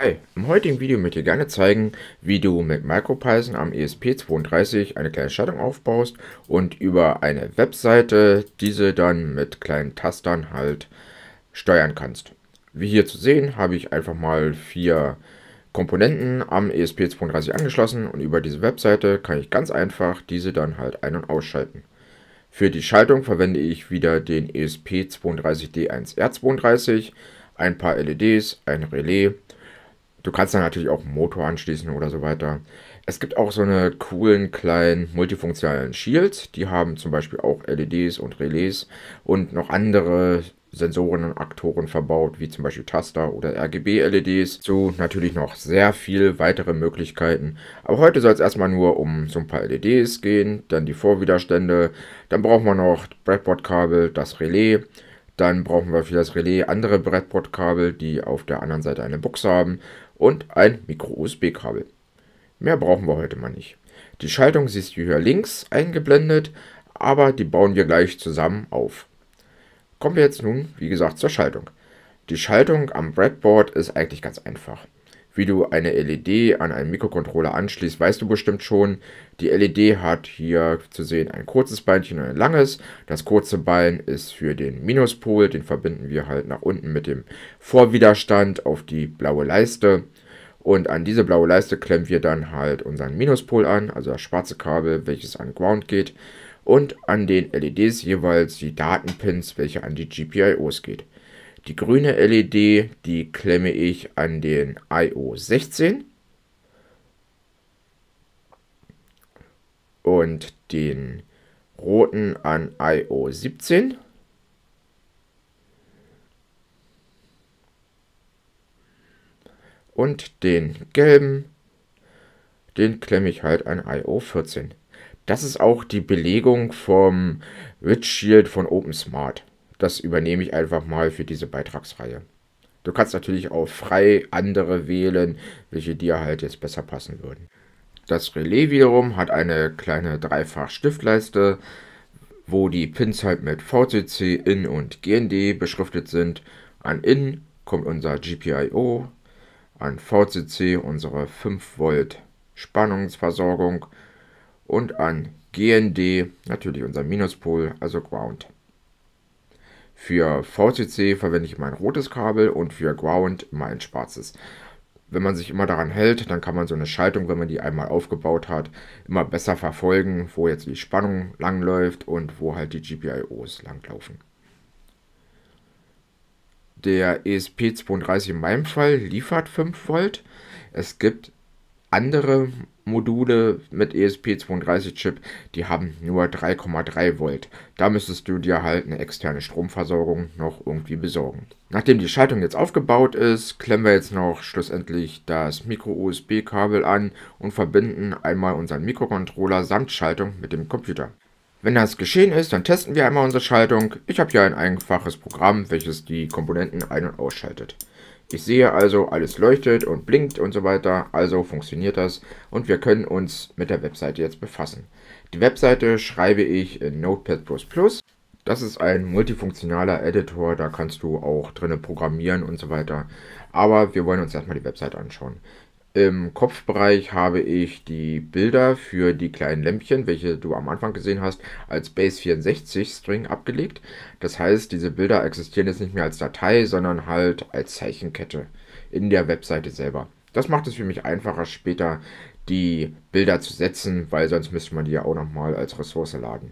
Hi, im heutigen Video möchte ich dir gerne zeigen, wie du mit MicroPython am ESP32 eine kleine Schaltung aufbaust und über eine Webseite diese dann mit kleinen Tastern halt steuern kannst. Wie hier zu sehen, habe ich einfach mal vier Komponenten am ESP32 angeschlossen und über diese Webseite kann ich ganz einfach diese dann halt ein- und ausschalten. Für die Schaltung verwende ich wieder den ESP32D1R32, ein paar LEDs, ein Relais, Du kannst dann natürlich auch einen Motor anschließen oder so weiter. Es gibt auch so eine coolen kleinen multifunktionalen Shields. Die haben zum Beispiel auch LEDs und Relais und noch andere Sensoren und Aktoren verbaut, wie zum Beispiel Taster oder RGB-LEDs. So natürlich noch sehr viele weitere Möglichkeiten. Aber heute soll es erstmal nur um so ein paar LEDs gehen, dann die Vorwiderstände, dann braucht man noch Breadboard-Kabel, das Relais dann brauchen wir für das Relais andere Brettbordkabel, die auf der anderen Seite eine Buchse haben und ein Micro-USB-Kabel. Mehr brauchen wir heute mal nicht. Die Schaltung siehst du hier links eingeblendet, aber die bauen wir gleich zusammen auf. Kommen wir jetzt nun, wie gesagt, zur Schaltung. Die Schaltung am Breadboard ist eigentlich ganz einfach wie du eine LED an einen Mikrocontroller anschließt, weißt du bestimmt schon. Die LED hat hier zu sehen ein kurzes Beinchen und ein langes. Das kurze Bein ist für den Minuspol, den verbinden wir halt nach unten mit dem Vorwiderstand auf die blaue Leiste. Und an diese blaue Leiste klemmen wir dann halt unseren Minuspol an, also das schwarze Kabel, welches an Ground geht. Und an den LEDs jeweils die Datenpins, welche an die GPIOs geht. Die grüne LED, die klemme ich an den IO16 und den roten an IO17. Und den gelben, den klemme ich halt an IO14. Das ist auch die Belegung vom Rich Shield von OpenSmart. Das übernehme ich einfach mal für diese Beitragsreihe. Du kannst natürlich auch frei andere wählen, welche dir halt jetzt besser passen würden. Das Relais wiederum hat eine kleine Dreifach-Stiftleiste, wo die Pins halt mit VCC, IN und GND beschriftet sind. An IN kommt unser GPIO, an VCC unsere 5 Volt Spannungsversorgung und an GND natürlich unser Minuspol, also Ground. Für VCC verwende ich mein rotes Kabel und für Ground mein schwarzes. Wenn man sich immer daran hält, dann kann man so eine Schaltung, wenn man die einmal aufgebaut hat, immer besser verfolgen, wo jetzt die Spannung langläuft und wo halt die GPIOs langlaufen. Der ESP32 in meinem Fall liefert 5 Volt. Es gibt andere Module mit ESP32-Chip, die haben nur 3,3 Volt. Da müsstest du dir halt eine externe Stromversorgung noch irgendwie besorgen. Nachdem die Schaltung jetzt aufgebaut ist, klemmen wir jetzt noch schlussendlich das Micro-USB-Kabel an und verbinden einmal unseren Mikrocontroller samt Schaltung mit dem Computer. Wenn das geschehen ist, dann testen wir einmal unsere Schaltung. Ich habe hier ein einfaches Programm, welches die Komponenten ein- und ausschaltet. Ich sehe also, alles leuchtet und blinkt und so weiter, also funktioniert das und wir können uns mit der Webseite jetzt befassen. Die Webseite schreibe ich in Notepad++. Das ist ein multifunktionaler Editor, da kannst du auch drinnen programmieren und so weiter. Aber wir wollen uns erstmal die Webseite anschauen. Im Kopfbereich habe ich die Bilder für die kleinen Lämpchen, welche du am Anfang gesehen hast, als Base64-String abgelegt. Das heißt, diese Bilder existieren jetzt nicht mehr als Datei, sondern halt als Zeichenkette in der Webseite selber. Das macht es für mich einfacher, später die Bilder zu setzen, weil sonst müsste man die ja auch nochmal als Ressource laden.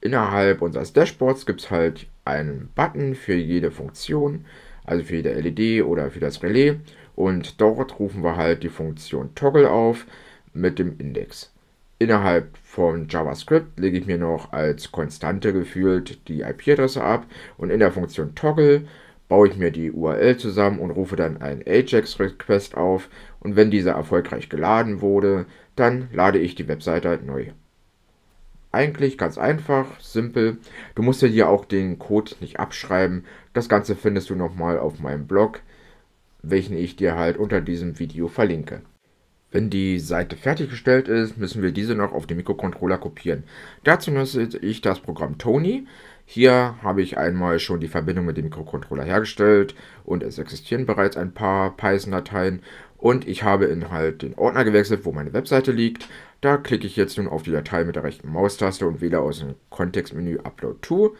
Innerhalb unseres Dashboards gibt es halt einen Button für jede Funktion, also für jede LED oder für das Relais und dort rufen wir halt die Funktion Toggle auf mit dem Index. Innerhalb von JavaScript lege ich mir noch als Konstante gefühlt die IP-Adresse ab und in der Funktion Toggle baue ich mir die URL zusammen und rufe dann einen Ajax-Request auf und wenn dieser erfolgreich geladen wurde, dann lade ich die Webseite neu. Eigentlich ganz einfach, simpel. Du musst ja hier auch den Code nicht abschreiben. Das Ganze findest du nochmal auf meinem Blog welchen ich dir halt unter diesem Video verlinke. Wenn die Seite fertiggestellt ist, müssen wir diese noch auf den Mikrocontroller kopieren. Dazu nutze ich das Programm Tony. Hier habe ich einmal schon die Verbindung mit dem Mikrocontroller hergestellt und es existieren bereits ein paar Python-Dateien und ich habe in halt den Ordner gewechselt, wo meine Webseite liegt. Da klicke ich jetzt nun auf die Datei mit der rechten Maustaste und wähle aus dem Kontextmenü Upload to.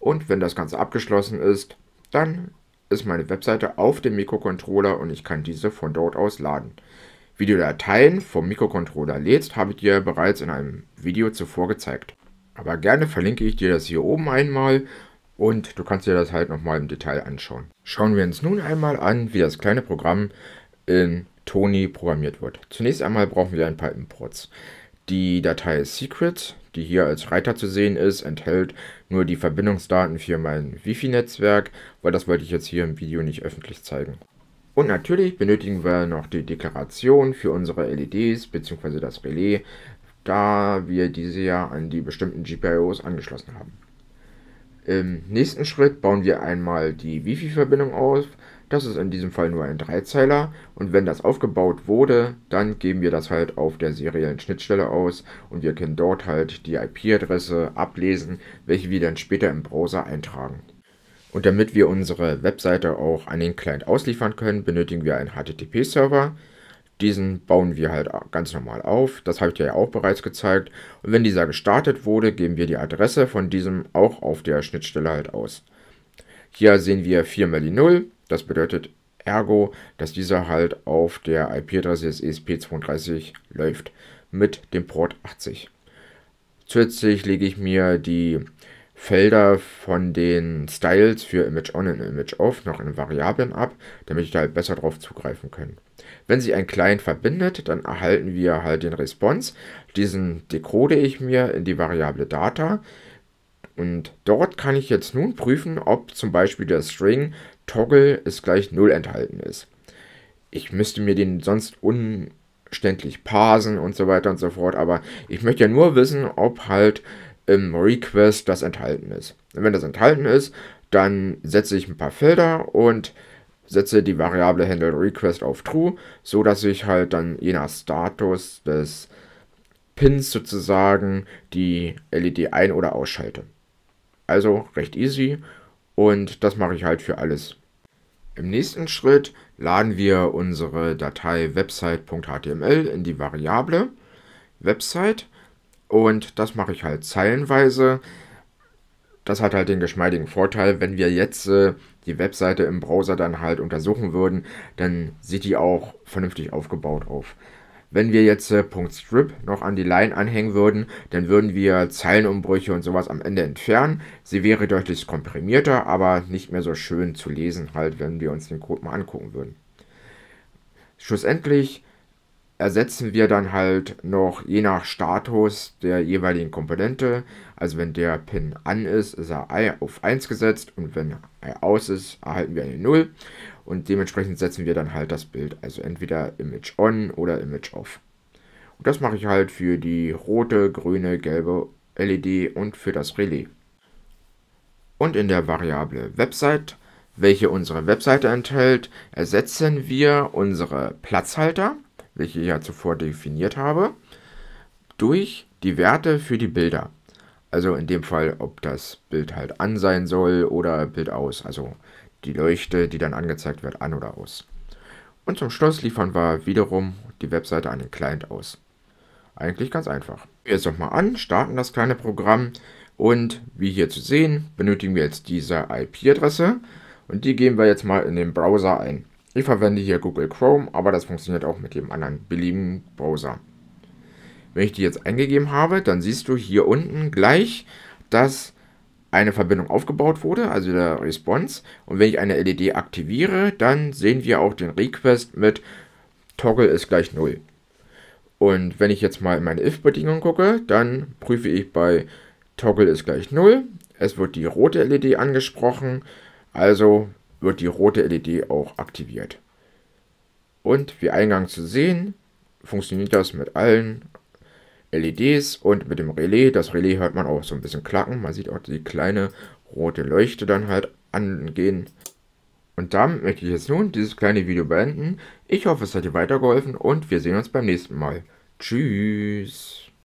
Und wenn das Ganze abgeschlossen ist, dann ist meine Webseite auf dem Mikrocontroller und ich kann diese von dort aus laden. Wie du Dateien vom Mikrocontroller lädst, habe ich dir bereits in einem Video zuvor gezeigt. Aber gerne verlinke ich dir das hier oben einmal und du kannst dir das halt nochmal im Detail anschauen. Schauen wir uns nun einmal an, wie das kleine Programm in Tony programmiert wird. Zunächst einmal brauchen wir ein paar Imports. Die Datei Secret die hier als Reiter zu sehen ist, enthält nur die Verbindungsdaten für mein Wi-Fi-Netzwerk, weil das wollte ich jetzt hier im Video nicht öffentlich zeigen. Und natürlich benötigen wir noch die Deklaration für unsere LEDs bzw. das Relais, da wir diese ja an die bestimmten GPIOs angeschlossen haben. Im nächsten Schritt bauen wir einmal die Wi-Fi-Verbindung auf, das ist in diesem Fall nur ein Dreizeiler und wenn das aufgebaut wurde, dann geben wir das halt auf der seriellen Schnittstelle aus und wir können dort halt die IP-Adresse ablesen, welche wir dann später im Browser eintragen. Und damit wir unsere Webseite auch an den Client ausliefern können, benötigen wir einen HTTP-Server. Diesen bauen wir halt ganz normal auf, das habe ich dir ja auch bereits gezeigt. Und wenn dieser gestartet wurde, geben wir die Adresse von diesem auch auf der Schnittstelle halt aus. Hier sehen wir 4 mal die 0 das bedeutet ergo, dass dieser halt auf der IP-Adresse des ESP32 läuft mit dem Port 80. Zusätzlich lege ich mir die Felder von den Styles für Image On und Image Off noch in Variablen ab, damit ich da halt besser drauf zugreifen kann. Wenn sich ein Client verbindet, dann erhalten wir halt den Response. Diesen decode ich mir in die Variable Data. Und dort kann ich jetzt nun prüfen, ob zum Beispiel der String Toggle ist gleich 0 enthalten ist. Ich müsste mir den sonst unständlich parsen und so weiter und so fort, aber ich möchte ja nur wissen, ob halt im Request das enthalten ist. Und wenn das enthalten ist, dann setze ich ein paar Felder und setze die Variable Handle Request auf True, so dass ich halt dann je nach Status des Pins sozusagen die LED ein- oder ausschalte. Also recht easy und das mache ich halt für alles. Im nächsten Schritt laden wir unsere Datei website.html in die Variable Website und das mache ich halt zeilenweise. Das hat halt den geschmeidigen Vorteil, wenn wir jetzt äh, die Webseite im Browser dann halt untersuchen würden, dann sieht die auch vernünftig aufgebaut auf. Wenn wir jetzt äh, Punkt Strip noch an die Line anhängen würden, dann würden wir Zeilenumbrüche und sowas am Ende entfernen. Sie wäre deutlich komprimierter, aber nicht mehr so schön zu lesen, halt, wenn wir uns den Code mal angucken würden. Schlussendlich ersetzen wir dann halt noch je nach Status der jeweiligen Komponente. Also wenn der Pin an ist, ist er auf 1 gesetzt und wenn er aus ist, erhalten wir eine 0 und dementsprechend setzen wir dann halt das Bild, also entweder Image on oder Image off. Und das mache ich halt für die rote, grüne, gelbe LED und für das Relais. Und in der Variable Website, welche unsere Webseite enthält, ersetzen wir unsere Platzhalter welche ich ja zuvor definiert habe, durch die Werte für die Bilder. Also in dem Fall, ob das Bild halt an sein soll oder Bild aus. Also die Leuchte, die dann angezeigt wird, an oder aus. Und zum Schluss liefern wir wiederum die Webseite an den Client aus. Eigentlich ganz einfach. Jetzt nochmal an, starten das kleine Programm und wie hier zu sehen, benötigen wir jetzt diese IP-Adresse und die geben wir jetzt mal in den Browser ein. Ich verwende hier Google Chrome, aber das funktioniert auch mit jedem anderen beliebigen Browser. Wenn ich die jetzt eingegeben habe, dann siehst du hier unten gleich, dass eine Verbindung aufgebaut wurde, also der Response. Und wenn ich eine LED aktiviere, dann sehen wir auch den Request mit Toggle ist gleich 0. Und wenn ich jetzt mal in meine if-Bedingung gucke, dann prüfe ich bei Toggle ist gleich 0. Es wird die rote LED angesprochen, also wird die rote LED auch aktiviert. Und wie eingangs zu sehen, funktioniert das mit allen LEDs und mit dem Relais. Das Relais hört man auch so ein bisschen klacken. Man sieht auch die kleine rote Leuchte dann halt angehen. Und damit möchte ich jetzt nun dieses kleine Video beenden. Ich hoffe, es hat dir weitergeholfen und wir sehen uns beim nächsten Mal. Tschüss.